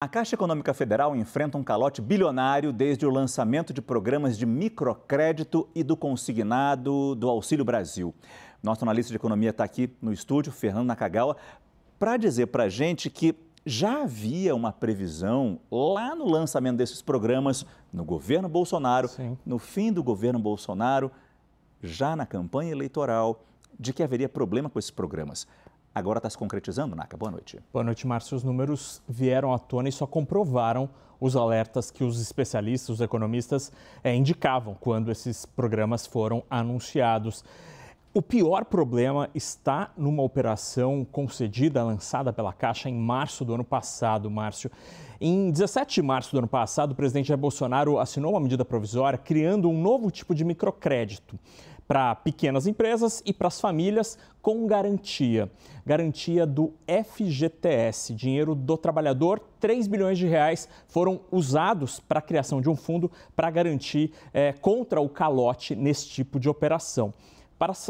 A Caixa Econômica Federal enfrenta um calote bilionário desde o lançamento de programas de microcrédito e do consignado do Auxílio Brasil. Nosso analista de economia está aqui no estúdio, Fernando Nakagawa, para dizer para a gente que já havia uma previsão lá no lançamento desses programas, no governo Bolsonaro, Sim. no fim do governo Bolsonaro, já na campanha eleitoral, de que haveria problema com esses programas agora está se concretizando, Naka. Boa noite. Boa noite, Márcio. Os números vieram à tona e só comprovaram os alertas que os especialistas, os economistas, eh, indicavam quando esses programas foram anunciados. O pior problema está numa operação concedida, lançada pela Caixa em março do ano passado, Márcio. Em 17 de março do ano passado, o presidente Jair Bolsonaro assinou uma medida provisória criando um novo tipo de microcrédito para pequenas empresas e para as famílias com garantia. Garantia do FGTS, dinheiro do trabalhador. 3 bilhões de reais foram usados para a criação de um fundo para garantir é, contra o calote nesse tipo de operação.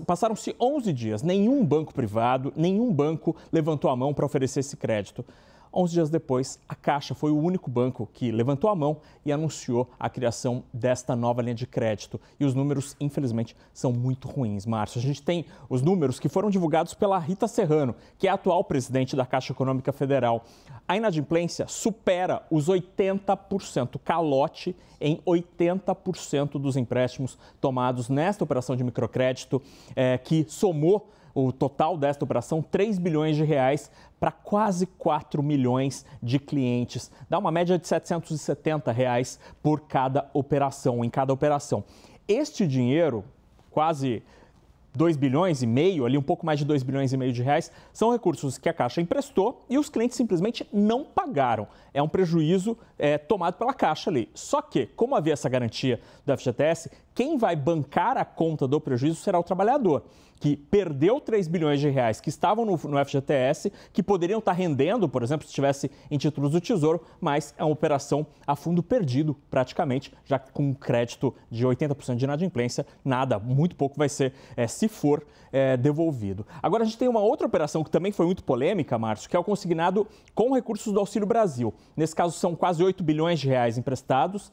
Passaram-se 11 dias, nenhum banco privado, nenhum banco levantou a mão para oferecer esse crédito. 11 dias depois, a Caixa foi o único banco que levantou a mão e anunciou a criação desta nova linha de crédito. E os números, infelizmente, são muito ruins, Márcio. A gente tem os números que foram divulgados pela Rita Serrano, que é a atual presidente da Caixa Econômica Federal. A inadimplência supera os 80%, calote em 80% dos empréstimos tomados nesta operação de microcrédito, é, que somou o total desta operação, 3 bilhões de reais para quase 4 milhões de clientes. Dá uma média de 770 reais por cada operação, em cada operação. Este dinheiro, quase 2 bilhões e meio, ali um pouco mais de 2 bilhões e meio de reais, são recursos que a Caixa emprestou e os clientes simplesmente não pagaram. É um prejuízo é, tomado pela Caixa ali. Só que, como havia essa garantia do FGTS, quem vai bancar a conta do prejuízo será o trabalhador, que perdeu 3 bilhões de reais que estavam no, no FGTS, que poderiam estar rendendo, por exemplo, se estivesse em títulos do Tesouro, mas é uma operação a fundo perdido, praticamente, já com um crédito de 80% de inadimplência, nada, muito pouco vai ser é, se for é, devolvido. Agora, a gente tem uma outra operação que também foi muito polêmica, Márcio, que é o consignado com recursos do Auxílio Brasil. Nesse caso, são quase 8 bilhões de reais emprestados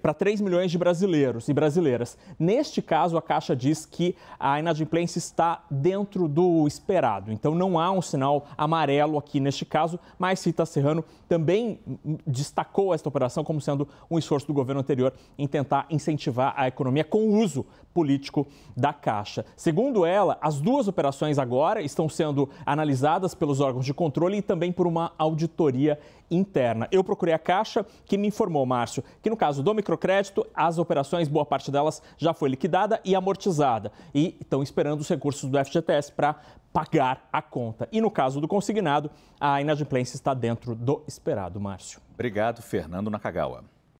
para 3 milhões de brasileiros e brasileiras. Neste caso, a Caixa diz que a inadimplência está dentro do esperado. Então, não há um sinal amarelo aqui neste caso, mas Cita Serrano também destacou esta operação como sendo um esforço do governo anterior em tentar incentivar a economia com o uso político da Caixa. Segundo ela, as duas operações agora estão sendo analisadas pelos órgãos de controle e também por uma auditoria interna. Eu procurei a Caixa, que me informou, Márcio, que no caso do microcrédito, as operações, boa parte delas já foi liquidada e amortizada e estão esperando os recursos do FGTS para pagar a conta. E no caso do consignado, a inadimplência está dentro do esperado, Márcio. Obrigado, Fernando Nakagawa.